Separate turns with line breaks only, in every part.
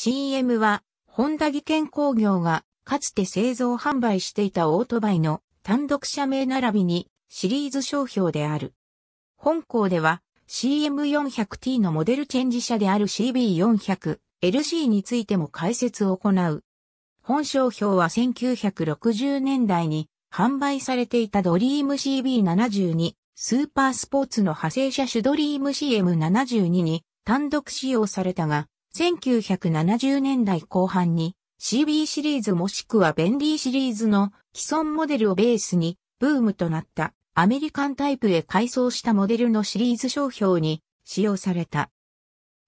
CM は、ホンダ技研工業が、かつて製造販売していたオートバイの単独社名並びにシリーズ商標である。本校では CM400T のモデルチェンジ車である CB400、LC についても解説を行う。本商標は1960年代に販売されていたドリーム CB72 スーパースポーツの派生車種ドリーム CM72 に単独使用されたが、1970年代後半に CB シリーズもしくはベンリーシリーズの既存モデルをベースにブームとなったアメリカンタイプへ改装したモデルのシリーズ商標に使用された。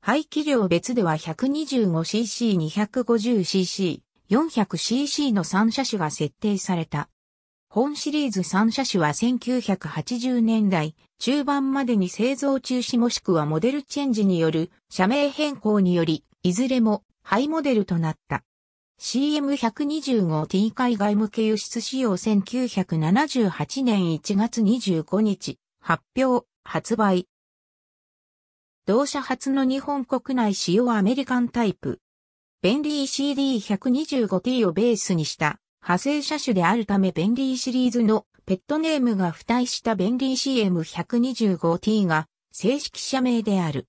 排気量別では 125cc、250cc、400cc の3車種が設定された。本シリーズ3車種は1980年代中盤までに製造中止もしくはモデルチェンジによる社名変更により、いずれもハイモデルとなった。CM125T 海外向け輸出仕様1978年1月25日発表発売同社初の日本国内仕様アメリカンタイプベンリー CD125T をベースにした派生車種であるためベンリーシリーズのペットネームが付帯したベンリー CM125T が正式社名である。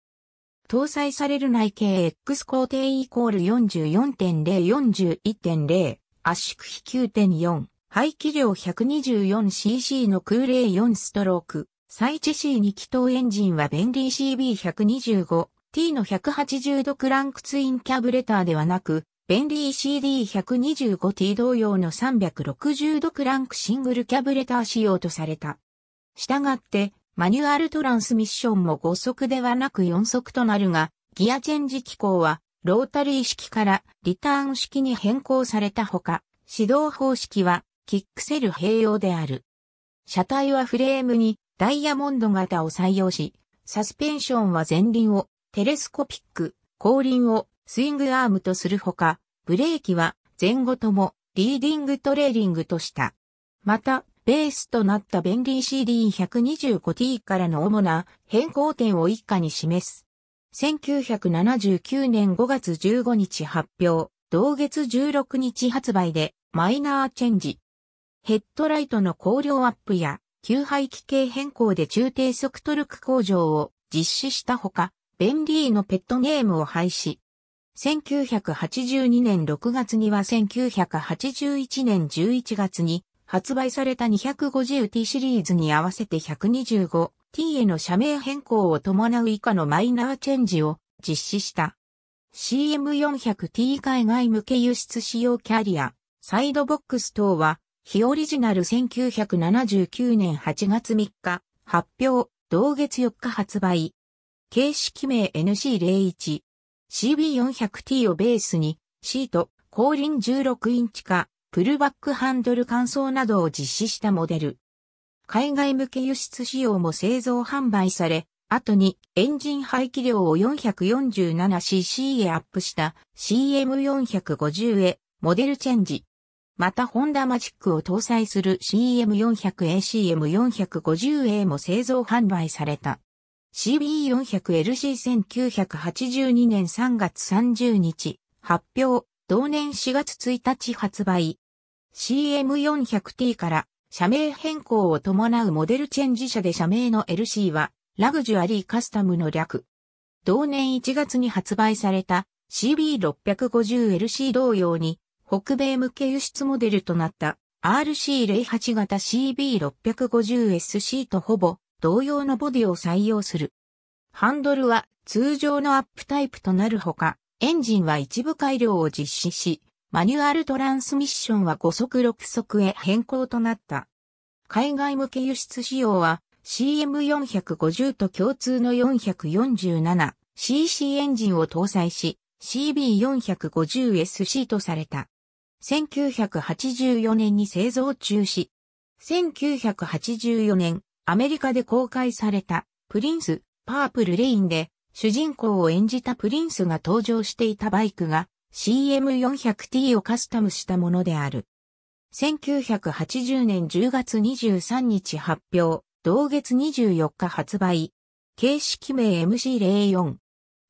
搭載される内径 X 工程イコール44.0、41.0、圧縮比9.4、排気量 124cc の空冷4ストローク、サイ C2 気筒エンジンは便利 CB125、T の180度クランクツインキャブレターではなく、ベンリー CD125T 同様の360度クランクシングルキャブレター仕様とされた。したがって、マニュアルトランスミッションも5速ではなく4速となるが、ギアチェンジ機構は、ロータリー式からリターン式に変更されたほか、指導方式は、キックセル併用である。車体はフレームにダイヤモンド型を採用し、サスペンションは前輪をテレスコピック、後輪をスイングアームとするほか、ブレーキは前後ともリーディングトレーリングとした。また、ベースとなった便利 CD125T からの主な変更点を以下に示す。1979年5月15日発表、同月16日発売でマイナーチェンジ。ヘッドライトの光量アップや、吸排気系変更で中低速トルク向上を実施したほか、便利のペットネームを廃止。1982年6月には1981年11月に発売された 250T シリーズに合わせて 125T への社名変更を伴う以下のマイナーチェンジを実施した。CM400T 海外向け輸出仕様キャリア、サイドボックス等は、非オリジナル1979年8月3日、発表、同月4日発売。形式名 NC01、CB400T をベースに、シート、後輪16インチ化、プルバックハンドル換装などを実施したモデル。海外向け輸出仕様も製造販売され、後にエンジン排気量を 447cc へアップした CM450 a モデルチェンジ。またホンダマジックを搭載する CM400ACM450A も製造販売された。CB400LC1982 年3月30日、発表、同年4月1日発売。CM400T から社名変更を伴うモデルチェンジ社で社名の LC はラグジュアリーカスタムの略。同年1月に発売された CB650LC 同様に北米向け輸出モデルとなった RC08 型 CB650SC とほぼ同様のボディを採用する。ハンドルは通常のアップタイプとなるほか、エンジンは一部改良を実施し、マニュアルトランスミッションは5速6速へ変更となった。海外向け輸出仕様は CM450 と共通の 447cc エンジンを搭載し CB450SC とされた。1984年に製造中止。1984年アメリカで公開された、プリンス、パープルレインで、主人公を演じたプリンスが登場していたバイクが CM400T をカスタムしたものである。1980年10月23日発表、同月24日発売。形式名 MC04。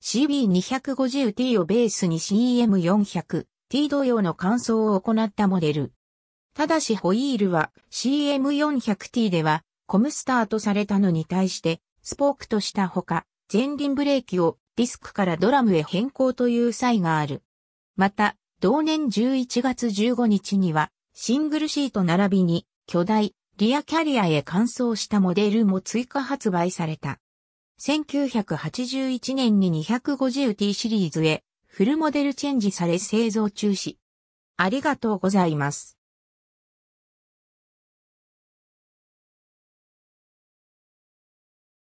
CB250T をベースに CM400T 同様の換装を行ったモデル。ただしホイールは CM400T ではコムスタートされたのに対して、スポークとしたほか、前輪ブレーキをディスクからドラムへ変更という際がある。また、同年11月15日には、シングルシート並びに、巨大、リアキャリアへ換装したモデルも追加発売された。1981年に 250T シリーズへフルモデルチェンジされ製造中止。ありがとうございます。